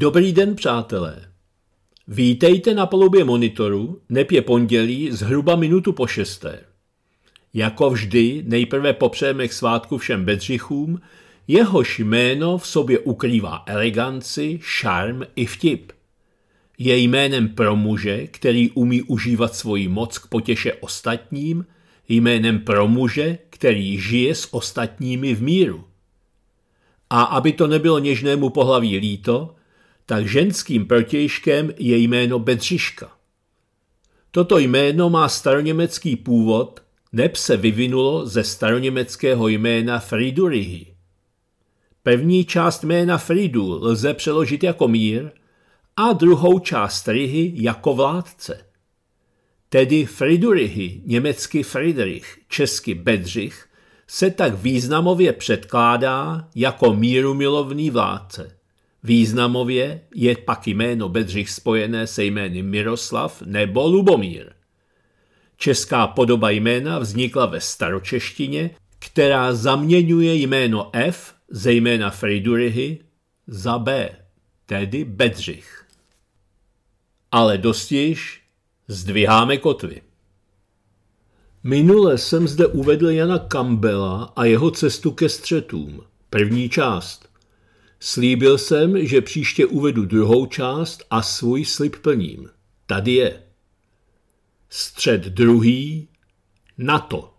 Dobrý den, přátelé. Vítejte na palubě monitoru, neb je pondělí zhruba minutu po šesté. Jako vždy nejprve popřejeme k svátku všem Bedřichům, jehož jméno v sobě ukrývá eleganci, šarm i vtip. Je jménem pro muže, který umí užívat svoji moc k potěše ostatním, jménem pro muže, který žije s ostatními v míru. A aby to nebylo něžnému pohlaví líto, tak ženským protějškem je jméno Bedřiška. Toto jméno má staroněmecký původ, neb se vyvinulo ze staroněmeckého jména Fridurihy. První část jména Fridu lze přeložit jako mír a druhou část Rihy jako vládce. Tedy Fridurihy, německy Friedrich, česky Bedřich, se tak významově předkládá jako mírumilovný vládce. Významově je pak jméno Bedřich spojené se jmény Miroslav nebo Lubomír. Česká podoba jména vznikla ve staročeštině, která zaměňuje jméno F, zejména Freidurihy, za B, tedy Bedřich. Ale dostiž zdviháme kotvy. Minule jsem zde uvedl Jana Campbella a jeho cestu ke střetům, první část. Slíbil jsem, že příště uvedu druhou část a svůj slib plním. Tady je. Střed druhý NATO.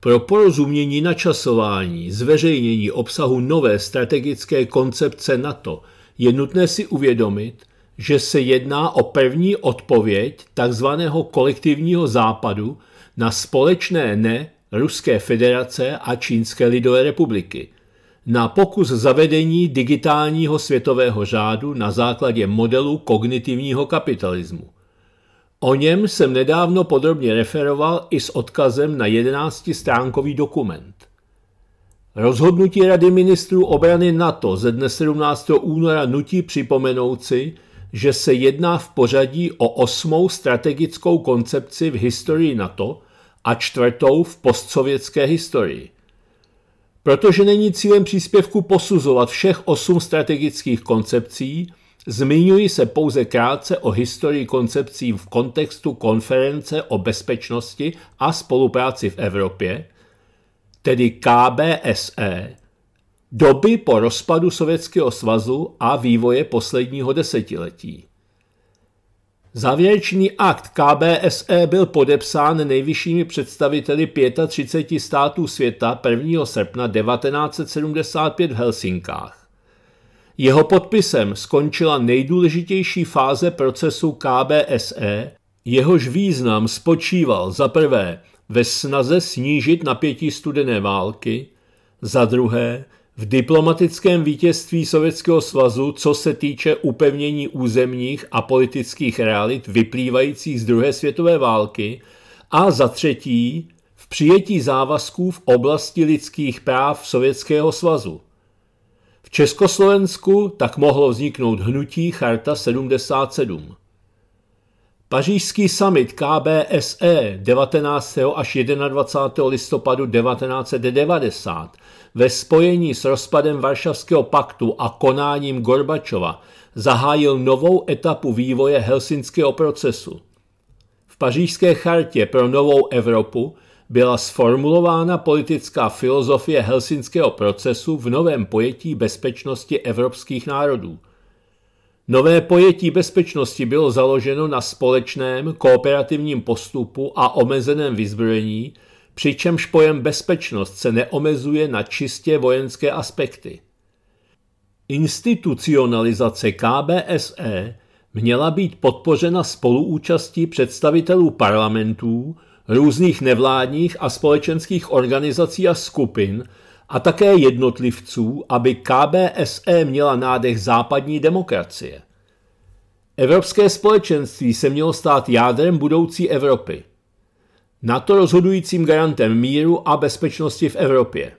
Pro porozumění načasování zveřejnění obsahu nové strategické koncepce NATO je nutné si uvědomit, že se jedná o první odpověď tzv. kolektivního západu na společné ne Ruské federace a Čínské lidové republiky – na pokus zavedení digitálního světového řádu na základě modelu kognitivního kapitalismu. O něm jsem nedávno podrobně referoval i s odkazem na 11-stránkový dokument. Rozhodnutí Rady ministrů obrany NATO ze dne 17. února nutí připomenout si, že se jedná v pořadí o osmou strategickou koncepci v historii NATO a čtvrtou v postsovětské historii – Protože není cílem příspěvku posuzovat všech osm strategických koncepcí, zmiňuji se pouze krátce o historii koncepcí v kontextu konference o bezpečnosti a spolupráci v Evropě, tedy KBSE, doby po rozpadu Sovětského svazu a vývoje posledního desetiletí. Závěrečný akt KBSE byl podepsán nejvyššími představiteli 35 států světa 1. srpna 1975 v Helsinkách. Jeho podpisem skončila nejdůležitější fáze procesu KBSE, jehož význam spočíval za prvé ve snaze snížit napětí studené války, za druhé v diplomatickém vítězství Sovětského svazu, co se týče upevnění územních a politických realit vyplývajících z druhé světové války, a za třetí v přijetí závazků v oblasti lidských práv Sovětského svazu. V Československu tak mohlo vzniknout hnutí Charta 77. Pařížský summit KBSE 19. až 21. listopadu 1990 ve spojení s rozpadem Varšavského paktu a konáním Gorbačova zahájil novou etapu vývoje helsinského procesu. V pařížské chartě pro novou Evropu byla sformulována politická filozofie helsinského procesu v novém pojetí bezpečnosti evropských národů – Nové pojetí bezpečnosti bylo založeno na společném kooperativním postupu a omezeném vyzbrojení, přičemž pojem bezpečnost se neomezuje na čistě vojenské aspekty. Institucionalizace KBSE měla být podpořena spoluúčastí představitelů parlamentů, různých nevládních a společenských organizací a skupin, a také jednotlivců, aby KBSE měla nádech západní demokracie. Evropské společenství se mělo stát jádrem budoucí Evropy. Na to rozhodujícím garantem míru a bezpečnosti v Evropě.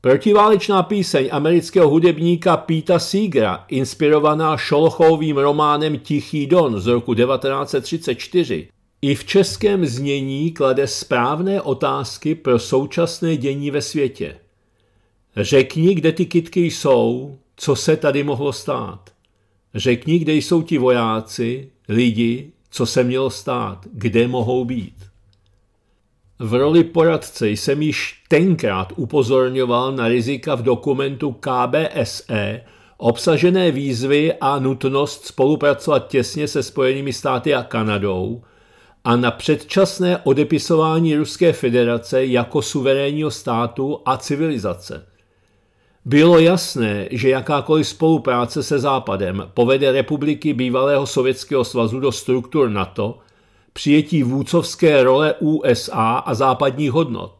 Protiválečná píseň amerického hudebníka Pita Seegra, inspirovaná Šolochovým románem Tichý Don z roku 1934, i v českém znění klade správné otázky pro současné dění ve světě. Řekni, kde ty kitky jsou, co se tady mohlo stát. Řekni, kde jsou ti vojáci, lidi, co se mělo stát, kde mohou být. V roli poradce jsem již tenkrát upozorňoval na rizika v dokumentu KBSE, obsažené výzvy a nutnost spolupracovat těsně se Spojenými státy a Kanadou a na předčasné odepisování Ruské federace jako suverénního státu a civilizace – bylo jasné, že jakákoliv spolupráce se Západem povede republiky bývalého Sovětského svazu do struktur NATO, přijetí vůcovské role USA a západních hodnot.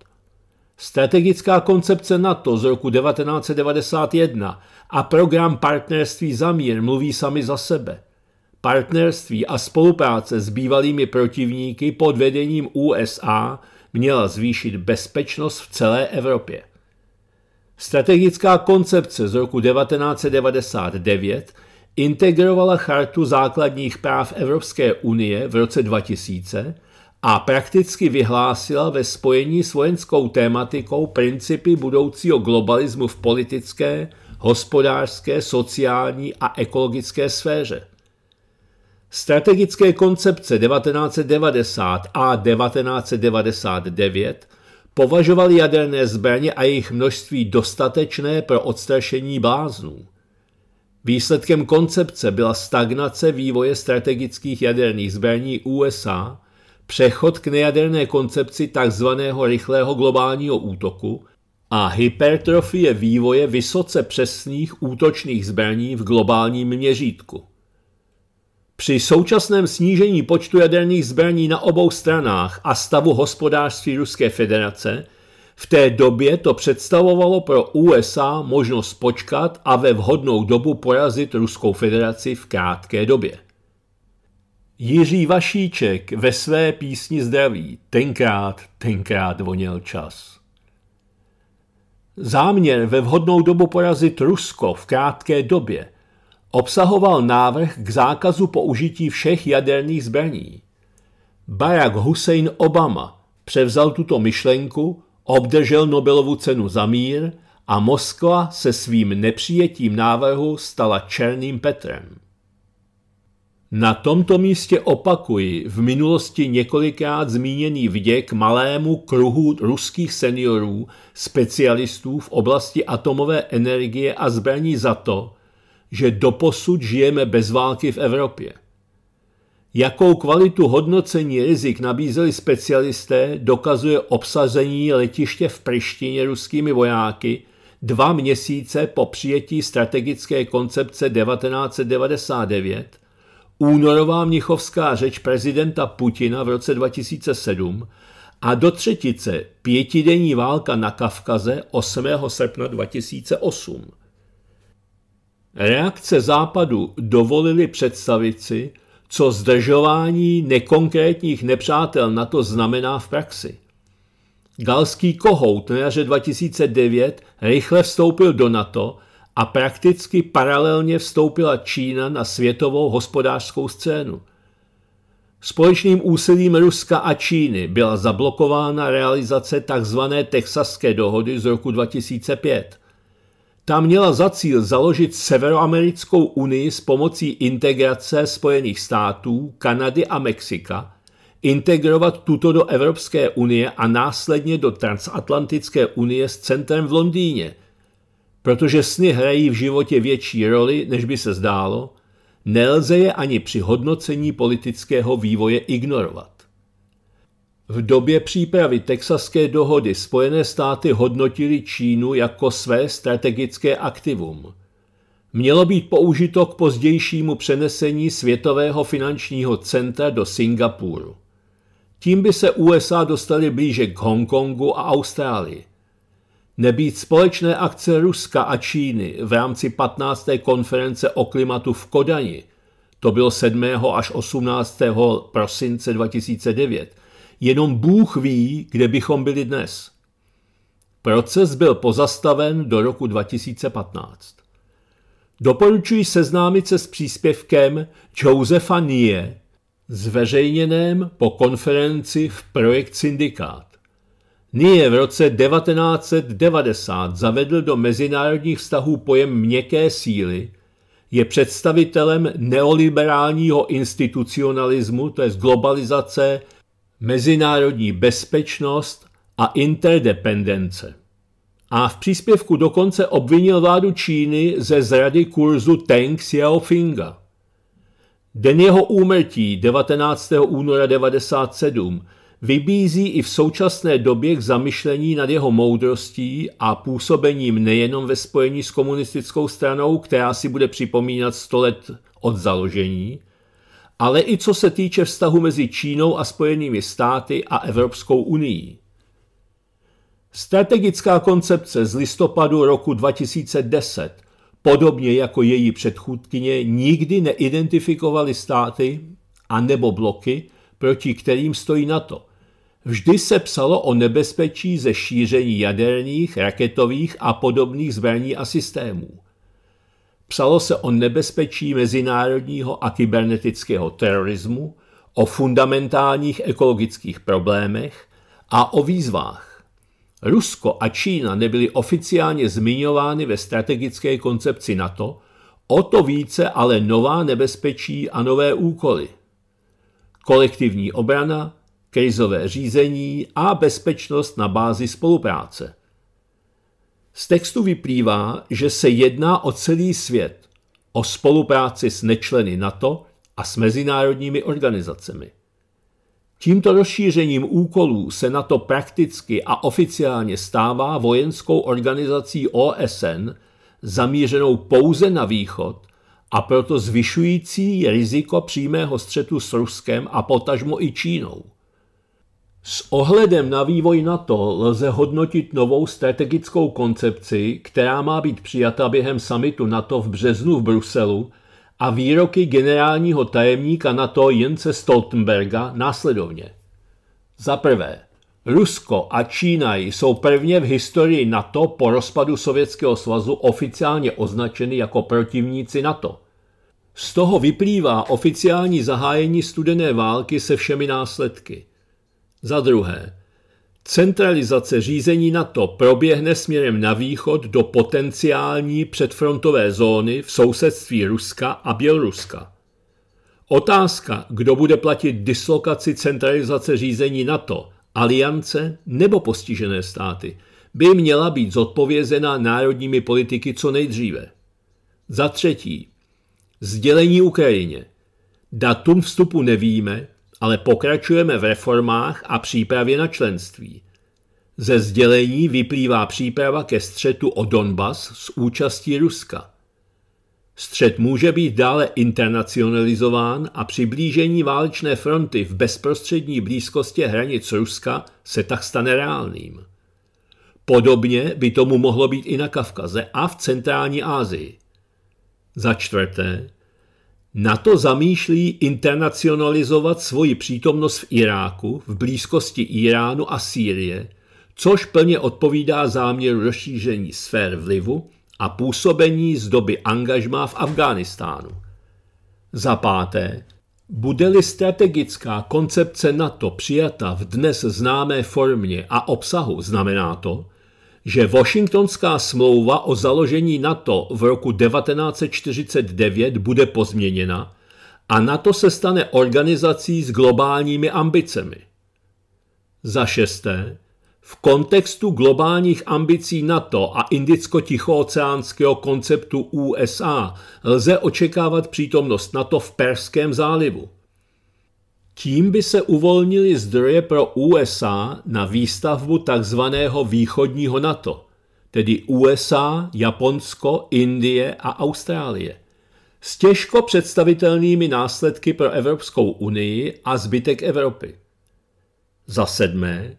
Strategická koncepce NATO z roku 1991 a program Partnerství za mír mluví sami za sebe. Partnerství a spolupráce s bývalými protivníky pod vedením USA měla zvýšit bezpečnost v celé Evropě. Strategická koncepce z roku 1999 integrovala chartu základních práv Evropské unie v roce 2000 a prakticky vyhlásila ve spojení s vojenskou tématikou principy budoucího globalismu v politické, hospodářské, sociální a ekologické sféře. Strategické koncepce 1990 a 1999 považovali jaderné zbraně a jejich množství dostatečné pro odstrašení bláznů. Výsledkem koncepce byla stagnace vývoje strategických jaderných zbraní USA, přechod k nejaderné koncepci tzv. rychlého globálního útoku a hypertrofie vývoje vysoce přesných útočných zbraní v globálním měřítku. Při současném snížení počtu jaderných zbraní na obou stranách a stavu hospodářství Ruské federace v té době to představovalo pro USA možnost počkat a ve vhodnou dobu porazit Ruskou federaci v krátké době. Jiří Vašíček ve své písni zdraví tenkrát, tenkrát voněl čas. Záměr ve vhodnou dobu porazit Rusko v krátké době obsahoval návrh k zákazu použití všech jaderných zbraní. Barack Hussein Obama převzal tuto myšlenku, obdržel Nobelovu cenu za mír a Moskva se svým nepřijetím návrhu stala černým Petrem. Na tomto místě opakuji v minulosti několikrát zmíněný vděk malému kruhu ruských seniorů, specialistů v oblasti atomové energie a zbraní za to, že doposud žijeme bez války v Evropě. Jakou kvalitu hodnocení rizik nabízeli specialisté, dokazuje obsazení letiště v Prištině ruskými vojáky dva měsíce po přijetí strategické koncepce 1999, únorová mnichovská řeč prezidenta Putina v roce 2007 a do třetice pětidenní válka na Kavkaze 8. srpna 2008. Reakce Západu dovolily představit si, co zdržování nekonkrétních nepřátel na to znamená v praxi. Galský kohout na jaře 2009 rychle vstoupil do NATO a prakticky paralelně vstoupila Čína na světovou hospodářskou scénu. Společným úsilím Ruska a Číny byla zablokována realizace tzv. texaské dohody z roku 2005. Ta měla za cíl založit Severoamerickou unii s pomocí integrace Spojených států, Kanady a Mexika, integrovat tuto do Evropské unie a následně do Transatlantické unie s centrem v Londýně. Protože sny hrají v životě větší roli, než by se zdálo, nelze je ani při hodnocení politického vývoje ignorovat. V době přípravy texaské dohody Spojené státy hodnotili Čínu jako své strategické aktivum. Mělo být použito k pozdějšímu přenesení Světového finančního centra do Singapuru. Tím by se USA dostali blíže k Hongkongu a Austrálii. Nebýt společné akce Ruska a Číny v rámci 15. konference o klimatu v Kodani, to bylo 7. až 18. prosince 2009, Jenom Bůh ví, kde bychom byli dnes. Proces byl pozastaven do roku 2015. Doporučuji seznámit se s příspěvkem Josefa Nie, zveřejněném po konferenci v Projekt Syndikát. Nie v roce 1990 zavedl do mezinárodních vztahů pojem měkké síly, je představitelem neoliberálního institucionalismu, to je globalizace, mezinárodní bezpečnost a interdependence. A v příspěvku dokonce obvinil vládu Číny ze zrady kurzu Teng Xiaofinga. Den jeho úmrtí 19. února 1997 vybízí i v současné době k zamyšlení nad jeho moudrostí a působením nejenom ve spojení s komunistickou stranou, která si bude připomínat 100 let od založení, ale i co se týče vztahu mezi Čínou a Spojenými státy a Evropskou unii. Strategická koncepce z listopadu roku 2010, podobně jako její předchůdkyně, nikdy neidentifikovaly státy a nebo bloky, proti kterým stojí NATO. Vždy se psalo o nebezpečí ze šíření jaderných, raketových a podobných zbraní a systémů. Psalo se o nebezpečí mezinárodního a kybernetického terorismu, o fundamentálních ekologických problémech a o výzvách. Rusko a Čína nebyly oficiálně zmiňovány ve strategické koncepci NATO, o to více ale nová nebezpečí a nové úkoly. Kolektivní obrana, krizové řízení a bezpečnost na bázi spolupráce – z textu vyplývá, že se jedná o celý svět, o spolupráci s nečleny NATO a s mezinárodními organizacemi. Tímto rozšířením úkolů se NATO prakticky a oficiálně stává vojenskou organizací OSN zamířenou pouze na východ a proto zvyšující riziko přímého střetu s Ruskem a potažmo i Čínou. S ohledem na vývoj NATO lze hodnotit novou strategickou koncepci, která má být přijata během samitu NATO v březnu v Bruselu a výroky generálního tajemníka NATO Jence Stoltenberga následovně. Za prvé, Rusko a Čína jsou prvně v historii NATO po rozpadu Sovětského svazu oficiálně označeny jako protivníci NATO. Z toho vyplývá oficiální zahájení studené války se všemi následky – za druhé, centralizace řízení NATO proběhne směrem na východ do potenciální předfrontové zóny v sousedství Ruska a Běloruska. Otázka, kdo bude platit dislokaci centralizace řízení NATO, aliance nebo postižené státy, by měla být zodpovězena národními politiky co nejdříve. Za třetí, sdělení Ukrajině. Datum vstupu nevíme, ale pokračujeme v reformách a přípravě na členství. Ze sdělení vyplývá příprava ke střetu o Donbas s účastí Ruska. Střet může být dále internacionalizován a přiblížení válečné fronty v bezprostřední blízkosti hranic Ruska se tak stane reálným. Podobně by tomu mohlo být i na Kavkaze a v centrální Asii. Za čtvrté, NATO zamýšlí internacionalizovat svoji přítomnost v Iráku, v blízkosti Iránu a Sýrie, což plně odpovídá záměru rozšíření sfér vlivu a působení z doby angažmá v Afghánistánu. Za páté, bude-li strategická koncepce NATO přijata v dnes známé formě a obsahu, znamená to, že Washingtonská smlouva o založení NATO v roku 1949 bude pozměněna a NATO se stane organizací s globálními ambicemi. Za šesté, v kontextu globálních ambicí NATO a indicko-tichooceánského konceptu USA lze očekávat přítomnost NATO v Perském zálivu – tím by se uvolnili zdroje pro USA na výstavbu tzv. východního NATO, tedy USA, Japonsko, Indie a Austrálie, s těžko představitelnými následky pro Evropskou unii a zbytek Evropy. Za sedmé,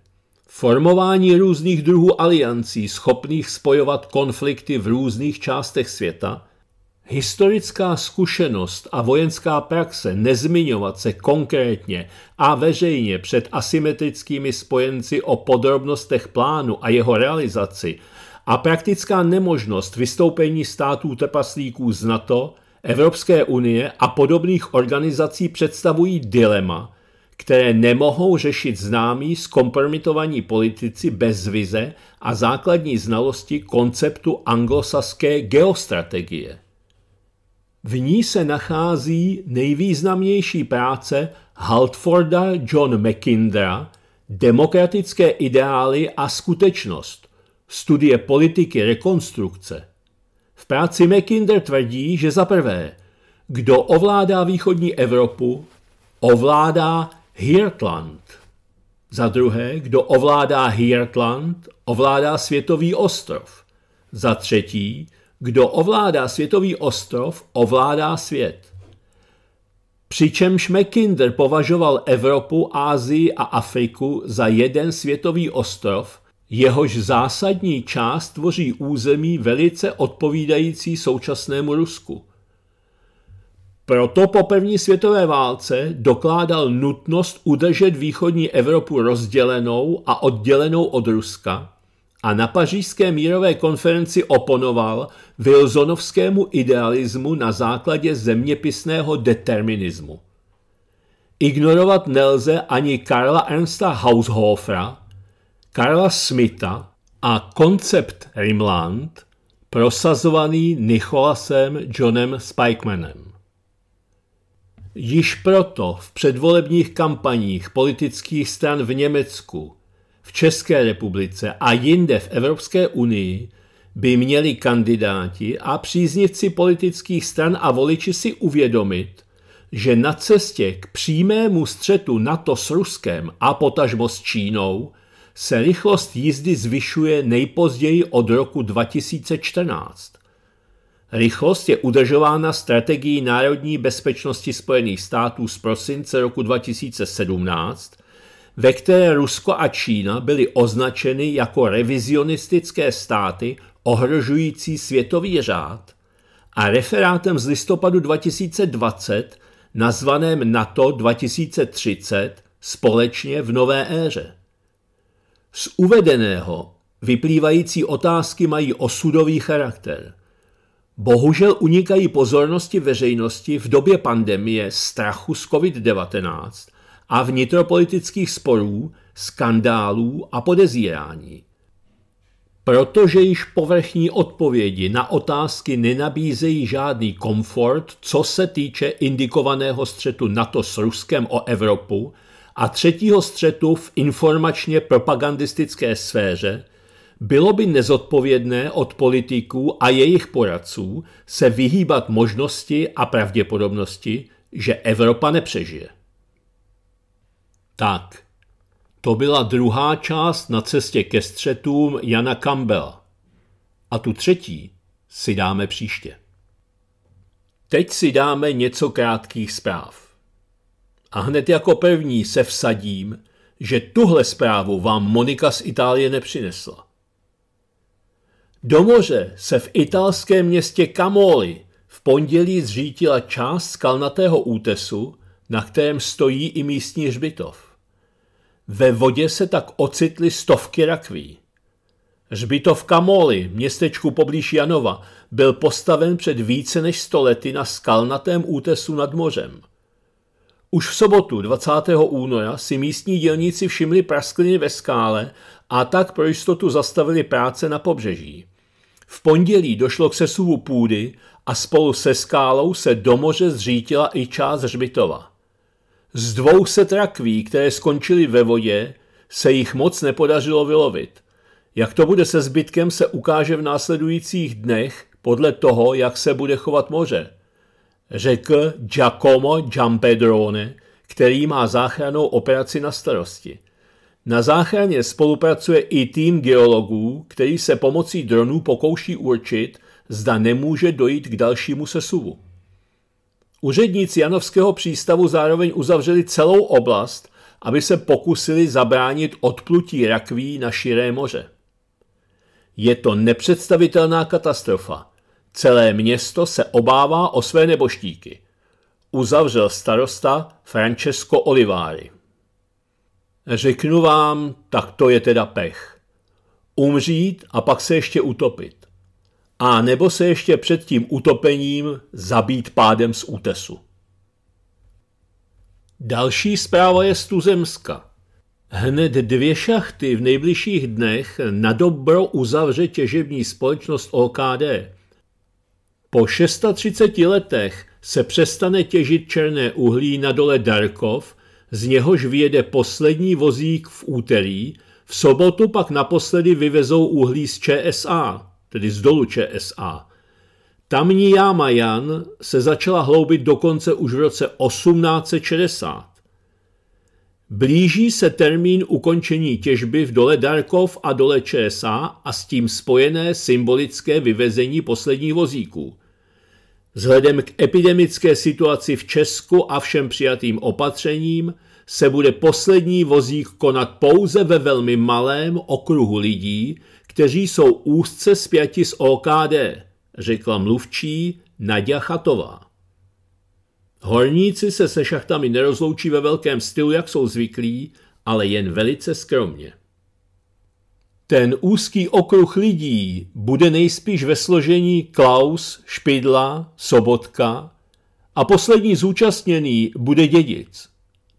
formování různých druhů aliancí schopných spojovat konflikty v různých částech světa – Historická zkušenost a vojenská praxe nezmiňovat se konkrétně a veřejně před asymetrickými spojenci o podrobnostech plánu a jeho realizaci a praktická nemožnost vystoupení států trpaslíků z NATO, Evropské unie a podobných organizací představují dilema, které nemohou řešit známí skompromitovaní politici bez vize a základní znalosti konceptu anglosaské geostrategie. V ní se nachází nejvýznamnější práce Haltforda John McKindra Demokratické ideály a skutečnost studie politiky rekonstrukce. V práci McKinder tvrdí, že za prvé, kdo ovládá východní Evropu, ovládá Hirtland. Za druhé, kdo ovládá Hirtland, ovládá světový ostrov. Za třetí, kdo ovládá světový ostrov, ovládá svět. Přičemž Mackinder považoval Evropu, Ázii a Afriku za jeden světový ostrov, jehož zásadní část tvoří území velice odpovídající současnému Rusku. Proto po první světové válce dokládal nutnost udržet východní Evropu rozdělenou a oddělenou od Ruska – a na pařížské mírové konferenci oponoval Wilsonovskému idealismu na základě zeměpisného determinismu. Ignorovat nelze ani Karla Ernsta Haushofera, Karla Smitha a koncept Rimland, prosazovaný Nicholasem Johnem Spikemanem. Již proto v předvolebních kampaních politických stran v Německu České republice a jinde v Evropské unii by měli kandidáti a příznivci politických stran a voliči si uvědomit, že na cestě k přímému střetu NATO s Ruskem a potažmo s Čínou se rychlost jízdy zvyšuje nejpozději od roku 2014. Rychlost je udržována strategií národní bezpečnosti Spojených států z prosince roku 2017, ve které Rusko a Čína byly označeny jako revizionistické státy ohrožující světový řád a referátem z listopadu 2020 nazvaném NATO 2030 společně v nové éře. Z uvedeného vyplývající otázky mají osudový charakter. Bohužel unikají pozornosti veřejnosti v době pandemie strachu z COVID-19 a vnitropolitických sporů, skandálů a podezírání. Protože již povrchní odpovědi na otázky nenabízejí žádný komfort, co se týče indikovaného střetu NATO s Ruskem o Evropu a třetího střetu v informačně propagandistické sféře, bylo by nezodpovědné od politiků a jejich poradců se vyhýbat možnosti a pravděpodobnosti, že Evropa nepřežije. Tak, to byla druhá část na cestě ke střetům Jana Campbell. A tu třetí si dáme příště. Teď si dáme něco krátkých zpráv. A hned jako první se vsadím, že tuhle zprávu vám Monika z Itálie nepřinesla. Do moře se v italském městě Camoli v pondělí zřítila část skalnatého útesu, na kterém stojí i místní hřbitov. Ve vodě se tak ocitly stovky rakví. Hřbitov Kamoli, městečku poblíž Janova, byl postaven před více než stolety na skalnatém útesu nad mořem. Už v sobotu 20. února si místní dělníci všimli praskliny ve skále a tak pro jistotu zastavili práce na pobřeží. V pondělí došlo k sesuvu půdy a spolu se skálou se do moře zřítila i část žbitova. Z dvou set rakví, které skončily ve vodě, se jich moc nepodařilo vylovit. Jak to bude se zbytkem, se ukáže v následujících dnech podle toho, jak se bude chovat moře, řekl Giacomo Giampedrone, který má záchranou operaci na starosti. Na záchraně spolupracuje i tým geologů, který se pomocí dronů pokouší určit, zda nemůže dojít k dalšímu sesuvu. Úředníci Janovského přístavu zároveň uzavřeli celou oblast, aby se pokusili zabránit odplutí rakví na širé moře. Je to nepředstavitelná katastrofa. Celé město se obává o své neboštíky. Uzavřel starosta Francesco Olivari. Řeknu vám, tak to je teda pech. Umřít a pak se ještě utopit a nebo se ještě před tím utopením zabít pádem z útesu. Další zpráva je z Tuzemska. Hned dvě šachty v nejbližších dnech na dobro uzavře těžební společnost OKD. Po 630 letech se přestane těžit černé uhlí na dole Darkov, z něhož vyjede poslední vozík v úterý, v sobotu pak naposledy vyvezou uhlí z ČSA tedy z dolu ČSA. Tamní jáma Jan se začala hloubit dokonce už v roce 1860. Blíží se termín ukončení těžby v dole Darkov a dole ČSA a s tím spojené symbolické vyvezení posledních vozíků. Vzhledem k epidemické situaci v Česku a všem přijatým opatřením se bude poslední vozík konat pouze ve velmi malém okruhu lidí, kteří jsou úzce spjati s OKD, řekla mluvčí Nadia Chatová. Horníci se se šachtami nerozloučí ve velkém stylu, jak jsou zvyklí, ale jen velice skromně. Ten úzký okruh lidí bude nejspíš ve složení Klaus, Špidla, Sobotka a poslední zúčastněný bude dědic.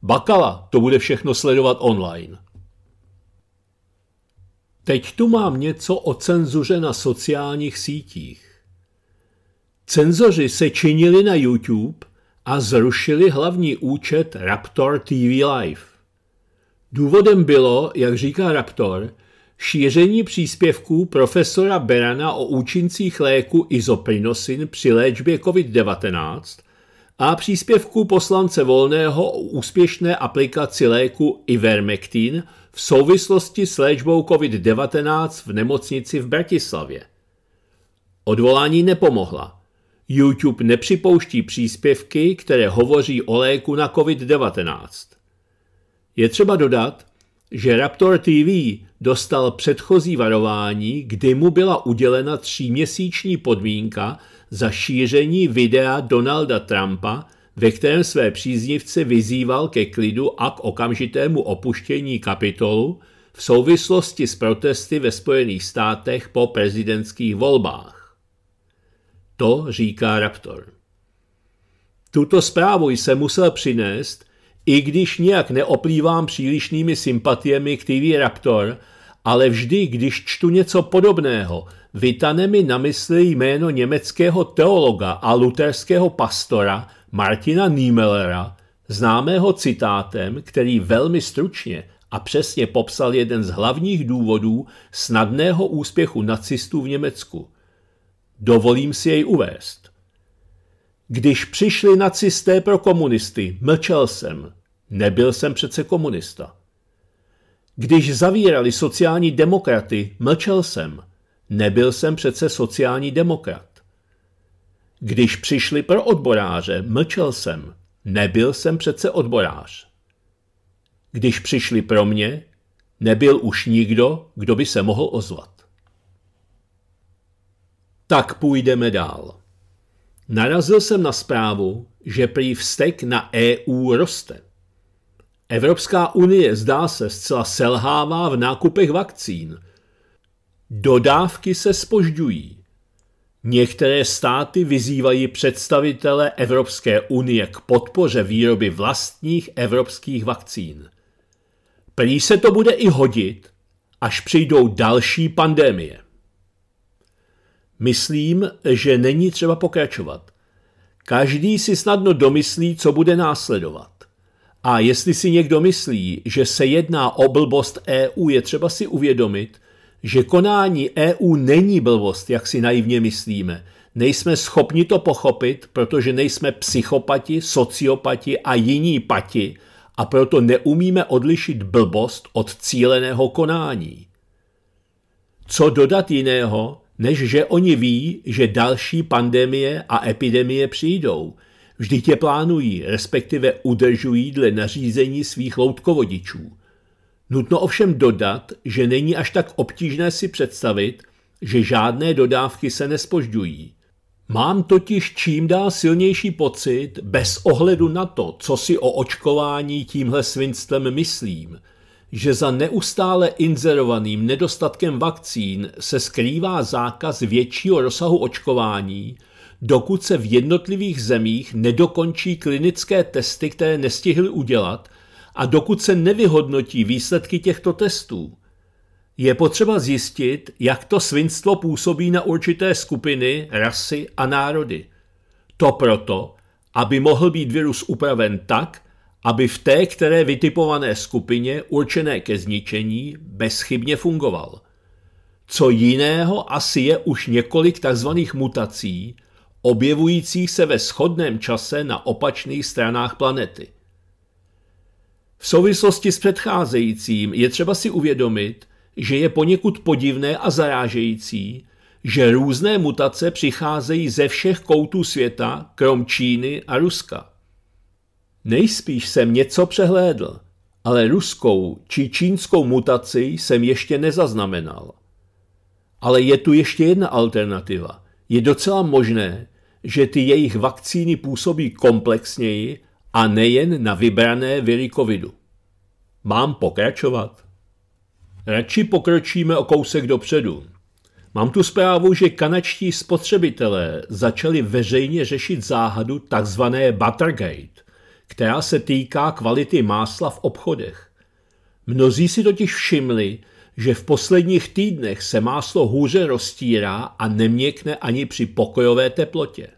Bakala to bude všechno sledovat online. Teď tu mám něco o cenzuře na sociálních sítích. Cenzoři se činili na YouTube a zrušili hlavní účet Raptor TV Live. Důvodem bylo, jak říká Raptor, šíření příspěvků profesora Berana o účincích léku izoprinosin při léčbě COVID-19 a příspěvků poslance Volného o úspěšné aplikaci léku Ivermectin v souvislosti s léčbou COVID-19 v nemocnici v Bratislavě. Odvolání nepomohla. YouTube nepřipouští příspěvky, které hovoří o léku na COVID-19. Je třeba dodat, že Raptor TV dostal předchozí varování, kdy mu byla udělena tříměsíční podmínka za šíření videa Donalda Trumpa ve kterém své příznivce vyzýval ke klidu a k okamžitému opuštění kapitolu v souvislosti s protesty ve Spojených státech po prezidentských volbách. To říká Raptor. Tuto zprávu jsem musel přinést, i když nějak neoplývám přílišnými sympatiemi k TV Raptor, ale vždy, když čtu něco podobného, vytane mi na mysli jméno německého teologa a luterského pastora, Martina Niemellera, známého citátem, který velmi stručně a přesně popsal jeden z hlavních důvodů snadného úspěchu nacistů v Německu. Dovolím si jej uvést. Když přišli nacisté pro komunisty, mlčel jsem. Nebyl jsem přece komunista. Když zavírali sociální demokraty, mlčel jsem. Nebyl jsem přece sociální demokrat. Když přišli pro odboráře, mlčel jsem. Nebyl jsem přece odborář. Když přišli pro mě, nebyl už nikdo, kdo by se mohl ozvat. Tak půjdeme dál. Narazil jsem na zprávu, že prý vztek na EU roste. Evropská unie zdá se zcela selhává v nákupech vakcín. Dodávky se spožďují. Některé státy vyzývají představitele Evropské unie k podpoře výroby vlastních evropských vakcín. Prý se to bude i hodit, až přijdou další pandémie. Myslím, že není třeba pokračovat. Každý si snadno domyslí, co bude následovat. A jestli si někdo myslí, že se jedná o blbost EU, je třeba si uvědomit, že konání EU není blbost, jak si naivně myslíme. Nejsme schopni to pochopit, protože nejsme psychopati, sociopati a jiní pati a proto neumíme odlišit blbost od cíleného konání. Co dodat jiného, než že oni ví, že další pandemie a epidemie přijdou. Vždyť je plánují, respektive udržují dle nařízení svých loutkovodičů – Nutno ovšem dodat, že není až tak obtížné si představit, že žádné dodávky se nespožďují. Mám totiž čím dál silnější pocit, bez ohledu na to, co si o očkování tímhle svinstvem myslím, že za neustále inzerovaným nedostatkem vakcín se skrývá zákaz většího rozsahu očkování, dokud se v jednotlivých zemích nedokončí klinické testy, které nestihly udělat – a dokud se nevyhodnotí výsledky těchto testů, je potřeba zjistit, jak to svinstvo působí na určité skupiny, rasy a národy. To proto, aby mohl být virus upraven tak, aby v té které vytipované skupině určené ke zničení bezchybně fungoval. Co jiného asi je už několik tzv. mutací, objevujících se ve shodném čase na opačných stranách planety. V souvislosti s předcházejícím je třeba si uvědomit, že je poněkud podivné a zarážející, že různé mutace přicházejí ze všech koutů světa, krom Číny a Ruska. Nejspíš jsem něco přehlédl, ale ruskou či čínskou mutaci jsem ještě nezaznamenal. Ale je tu ještě jedna alternativa. Je docela možné, že ty jejich vakcíny působí komplexněji a nejen na vybrané viry covidu. Mám pokračovat? Radši pokročíme o kousek dopředu. Mám tu zprávu, že kanačtí spotřebitelé začali veřejně řešit záhadu tzv. Buttergate, která se týká kvality másla v obchodech. Mnozí si totiž všimli, že v posledních týdnech se máslo hůře roztírá a neměkne ani při pokojové teplotě.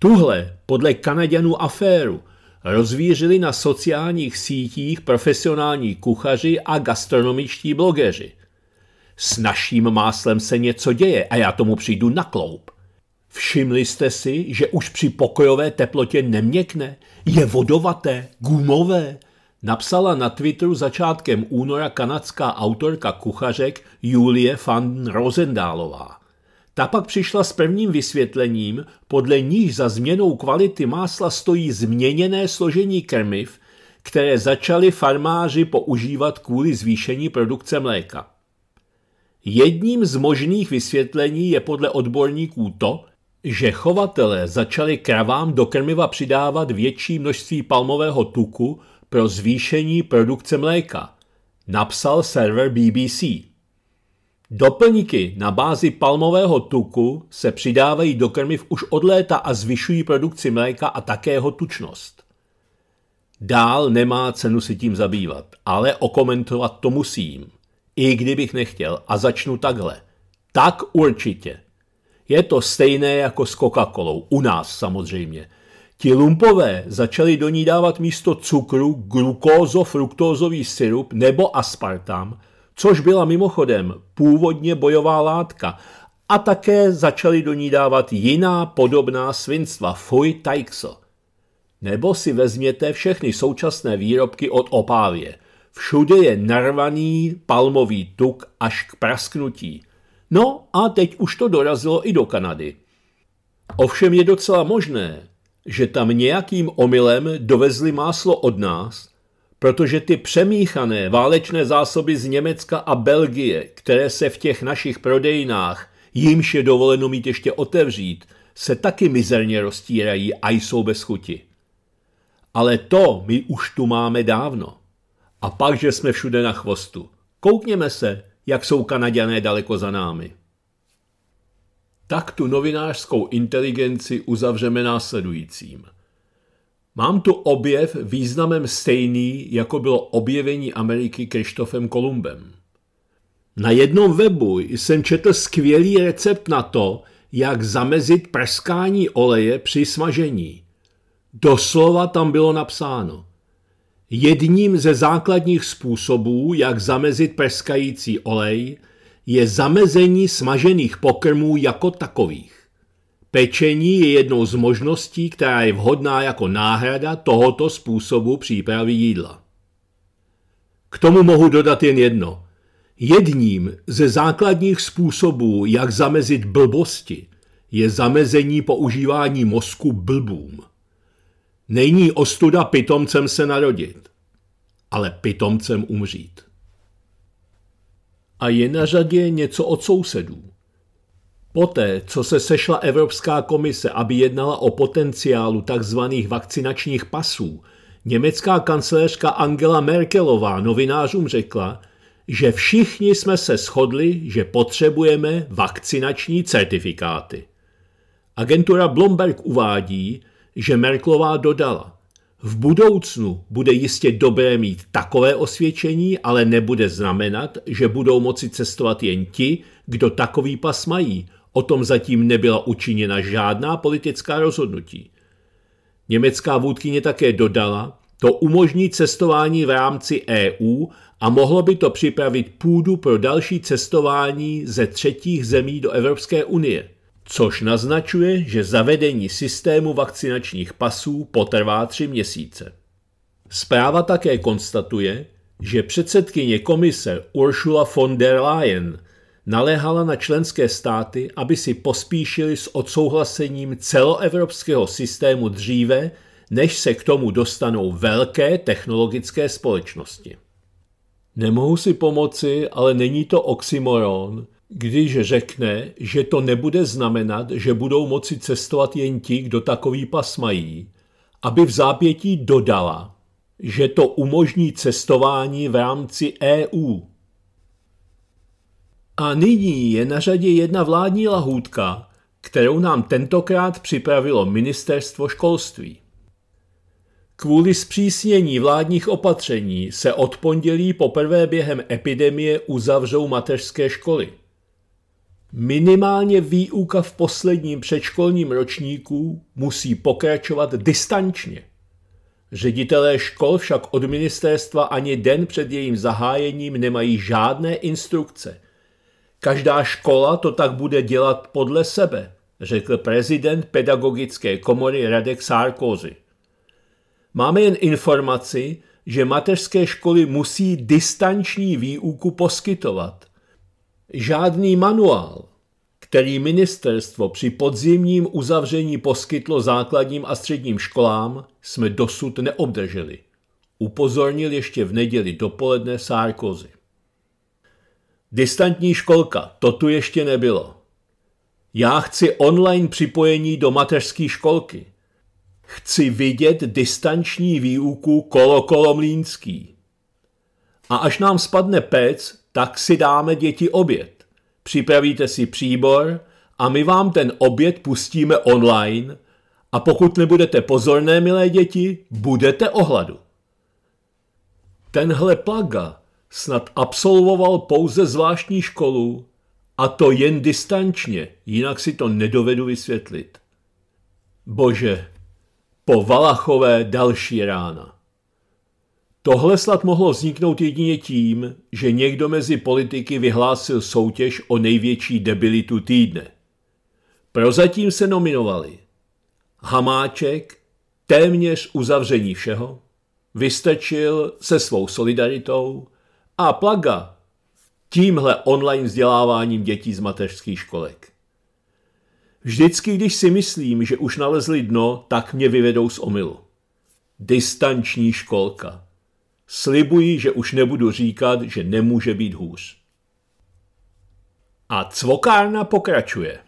Tuhle, podle Kanaděnů aféru, rozvířili na sociálních sítích profesionální kuchaři a gastronomičtí blogeři. S naším máslem se něco děje a já tomu přijdu na kloup. Všimli jste si, že už při pokojové teplotě neměkne, je vodovaté, gumové, napsala na Twitteru začátkem února kanadská autorka kuchařek Julie van Rosendálová. Ta pak přišla s prvním vysvětlením, podle níž za změnou kvality másla stojí změněné složení krmiv, které začali farmáři používat kvůli zvýšení produkce mléka. Jedním z možných vysvětlení je podle odborníků to, že chovatelé začali kravám do krmiva přidávat větší množství palmového tuku pro zvýšení produkce mléka, napsal server BBC. Doplníky na bázi palmového tuku se přidávají do krmiv už od léta a zvyšují produkci mléka a také jeho tučnost. Dál nemá cenu si tím zabývat, ale okomentovat to musím, i kdybych nechtěl a začnu takhle. Tak určitě. Je to stejné jako s coca colou u nás samozřejmě. Ti lumpové začali do ní dávat místo cukru glukózo-fruktózový syrup nebo aspartam – což byla mimochodem původně bojová látka, a také začali do ní dávat jiná podobná svinstva, fuj tajkso. Nebo si vezměte všechny současné výrobky od opávě. Všude je narvaný palmový tuk až k prasknutí. No a teď už to dorazilo i do Kanady. Ovšem je docela možné, že tam nějakým omylem dovezli máslo od nás protože ty přemíchané válečné zásoby z Německa a Belgie, které se v těch našich prodejnách, jimž je dovoleno mít ještě otevřít, se taky mizerně roztírají a jsou bez chuti. Ale to my už tu máme dávno. A pak, že jsme všude na chvostu. Koukněme se, jak jsou Kanaďané daleko za námi. Tak tu novinářskou inteligenci uzavřeme následujícím – Mám tu objev významem stejný, jako bylo objevení Ameriky Krištofem Kolumbem. Na jednom webu jsem četl skvělý recept na to, jak zamezit prskání oleje při smažení. Doslova tam bylo napsáno. Jedním ze základních způsobů, jak zamezit prskající olej, je zamezení smažených pokrmů jako takových. Pečení je jednou z možností, která je vhodná jako náhrada tohoto způsobu přípravy jídla. K tomu mohu dodat jen jedno. Jedním ze základních způsobů, jak zamezit blbosti, je zamezení používání mozku blbům. Není ostuda pitomcem se narodit, ale pitomcem umřít. A je na řadě něco od sousedů. Poté, co se sešla Evropská komise, aby jednala o potenciálu tzv. vakcinačních pasů, německá kancelářka Angela Merkelová novinářům řekla, že všichni jsme se shodli, že potřebujeme vakcinační certifikáty. Agentura Blomberg uvádí, že Merklová dodala: V budoucnu bude jistě dobré mít takové osvědčení, ale nebude znamenat, že budou moci cestovat jen ti, kdo takový pas mají O tom zatím nebyla učiněna žádná politická rozhodnutí. Německá vůdkyně také dodala, to umožní cestování v rámci EU a mohlo by to připravit půdu pro další cestování ze třetích zemí do Evropské unie, což naznačuje, že zavedení systému vakcinačních pasů potrvá tři měsíce. Zpráva také konstatuje, že předsedkyně komise Ursula von der Leyen naléhala na členské státy, aby si pospíšili s odsouhlasením celoevropského systému dříve, než se k tomu dostanou velké technologické společnosti. Nemohu si pomoci, ale není to oxymoron, když řekne, že to nebude znamenat, že budou moci cestovat jen ti, kdo takový pas mají, aby v zápětí dodala, že to umožní cestování v rámci EU, a nyní je na řadě jedna vládní lahůdka, kterou nám tentokrát připravilo ministerstvo školství. Kvůli zpřísnění vládních opatření se od pondělí poprvé během epidemie uzavřou mateřské školy. Minimálně výuka v posledním předškolním ročníku musí pokračovat distančně. Ředitelé škol však od ministerstva ani den před jejím zahájením nemají žádné instrukce, Každá škola to tak bude dělat podle sebe, řekl prezident pedagogické komory Radek Sarkozy. Máme jen informaci, že mateřské školy musí distanční výuku poskytovat. Žádný manuál, který ministerstvo při podzimním uzavření poskytlo základním a středním školám, jsme dosud neobdrželi. Upozornil ještě v neděli dopoledne Sarkozy. Distantní školka, to tu ještě nebylo. Já chci online připojení do mateřské školky. Chci vidět distanční výuku kolokolomlínský. A až nám spadne pec, tak si dáme děti oběd. Připravíte si příbor a my vám ten oběd pustíme online a pokud nebudete pozorné, milé děti, budete ohladu. Tenhle plaga snad absolvoval pouze zvláštní školu, a to jen distančně, jinak si to nedovedu vysvětlit. Bože, po Valachové další rána. Tohle snad mohlo vzniknout jedině tím, že někdo mezi politiky vyhlásil soutěž o největší debilitu týdne. Prozatím se nominovali Hamáček, téměř uzavření všeho, vystačil se svou solidaritou a plaga tímhle online vzděláváním dětí z mateřských školek. Vždycky, když si myslím, že už nalezli dno, tak mě vyvedou z omylu. Distanční školka. Slibuji, že už nebudu říkat, že nemůže být hůř. A cvokárna pokračuje.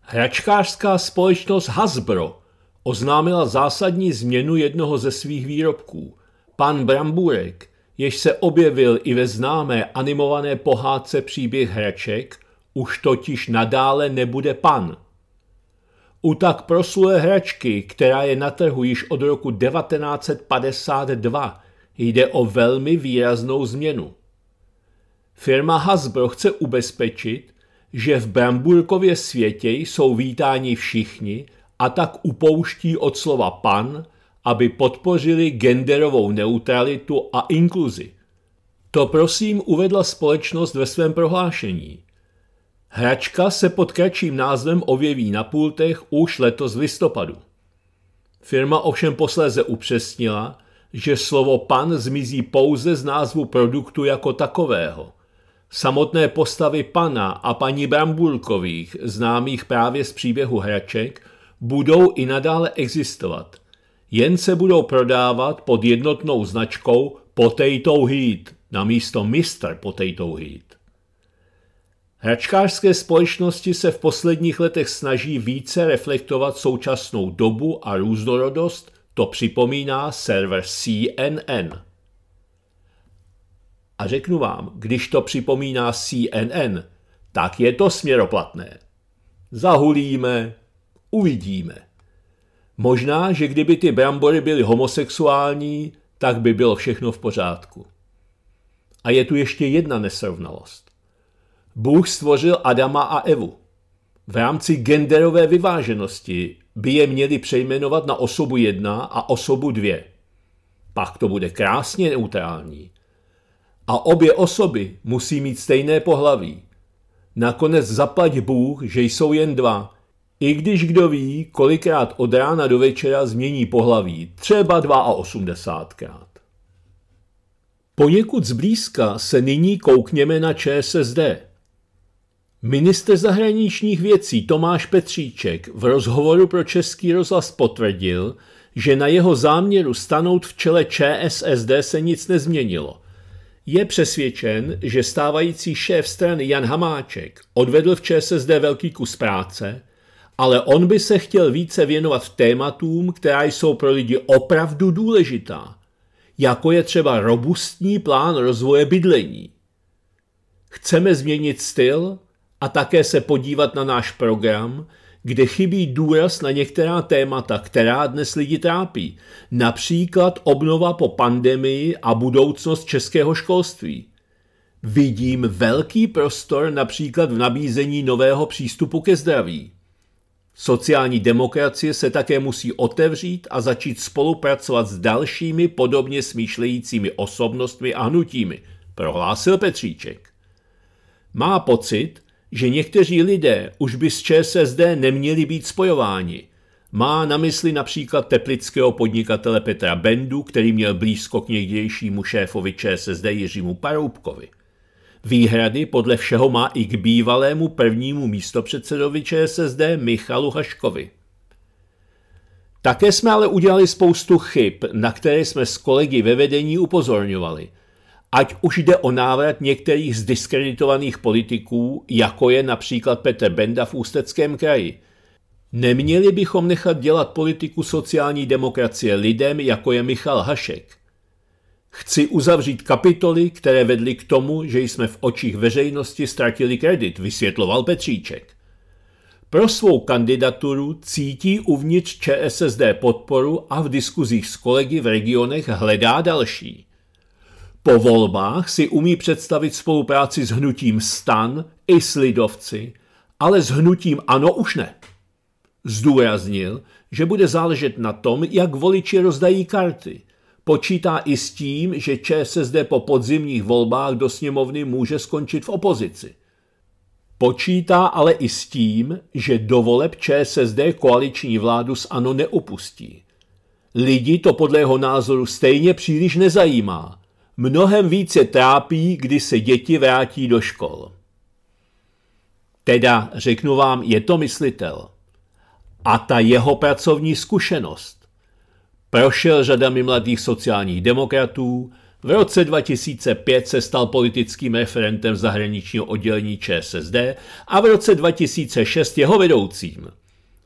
Hračkářská společnost Hasbro oznámila zásadní změnu jednoho ze svých výrobků. Pan Bramburek jež se objevil i ve známé animované pohádce příběh hraček, už totiž nadále nebude pan. U tak proslulé hračky, která je na trhu již od roku 1952, jde o velmi výraznou změnu. Firma Hasbro chce ubezpečit, že v Bramburkově světě jsou vítáni všichni a tak upouští od slova pan aby podpořili genderovou neutralitu a inkluzi. To prosím uvedla společnost ve svém prohlášení. Hračka se pod kratším názvem objeví na pultech už letos v listopadu. Firma ovšem posléze upřesnila, že slovo pan zmizí pouze z názvu produktu jako takového. Samotné postavy pana a paní Bramburkových, známých právě z příběhu hraček, budou i nadále existovat – jen se budou prodávat pod jednotnou značkou Potato Heat na místo Mr. Potato Heat. Hračkářské společnosti se v posledních letech snaží více reflektovat současnou dobu a různorodost, to připomíná server CNN. A řeknu vám, když to připomíná CNN, tak je to směroplatné. Zahulíme, uvidíme. Možná, že kdyby ty brambory byly homosexuální, tak by bylo všechno v pořádku. A je tu ještě jedna nesrovnalost. Bůh stvořil Adama a Evu. V rámci genderové vyváženosti by je měli přejmenovat na osobu jedna a osobu dvě. Pak to bude krásně neutrální. A obě osoby musí mít stejné pohlaví. Nakonec zaplať Bůh, že jsou jen dva, i když kdo ví, kolikrát od rána do večera změní pohlaví, třeba 82krát. Poněkud zblízka se nyní koukněme na ČSSD. Minister zahraničních věcí Tomáš Petříček v rozhovoru pro Český rozhlas potvrdil, že na jeho záměru stanout v čele ČSSD se nic nezměnilo. Je přesvědčen, že stávající šéf strany Jan Hamáček odvedl v ČSSD velký kus práce – ale on by se chtěl více věnovat tématům, která jsou pro lidi opravdu důležitá, jako je třeba robustní plán rozvoje bydlení. Chceme změnit styl a také se podívat na náš program, kde chybí důraz na některá témata, která dnes lidi trápí, například obnova po pandemii a budoucnost českého školství. Vidím velký prostor například v nabízení nového přístupu ke zdraví. Sociální demokracie se také musí otevřít a začít spolupracovat s dalšími podobně smýšlejícími osobnostmi a hnutími, prohlásil Petříček. Má pocit, že někteří lidé už by z ČSSD neměli být spojováni. Má na mysli například teplického podnikatele Petra Bendu, který měl blízko k někdejšímu šéfovi ČSSD Jiřímu Paroubkovi – Výhrady podle všeho má i k bývalému prvnímu místopředsedovi ČSSD Michalu Haškovi. Také jsme ale udělali spoustu chyb, na které jsme s kolegy ve vedení upozorňovali. Ať už jde o návrat některých z diskreditovaných politiků, jako je například Petr Benda v Ústeckém kraji. Neměli bychom nechat dělat politiku sociální demokracie lidem, jako je Michal Hašek – Chci uzavřít kapitoly, které vedly k tomu, že jsme v očích veřejnosti ztratili kredit, vysvětloval Petříček. Pro svou kandidaturu cítí uvnitř ČSSD podporu a v diskuzích s kolegy v regionech hledá další. Po volbách si umí představit spolupráci s hnutím stan i s lidovci, ale s hnutím ano už ne. Zdůraznil, že bude záležet na tom, jak voliči rozdají karty – Počítá i s tím, že ČSSD po podzimních volbách do sněmovny může skončit v opozici. Počítá ale i s tím, že do voleb ČSSD koaliční vládu s ANO neupustí. Lidi to podle jeho názoru stejně příliš nezajímá. Mnohem více trápí, kdy se děti vrátí do škol. Teda, řeknu vám, je to myslitel. A ta jeho pracovní zkušenost. Prošel řadami mladých sociálních demokratů, v roce 2005 se stal politickým referentem zahraničního oddělení ČSSD a v roce 2006 jeho vedoucím.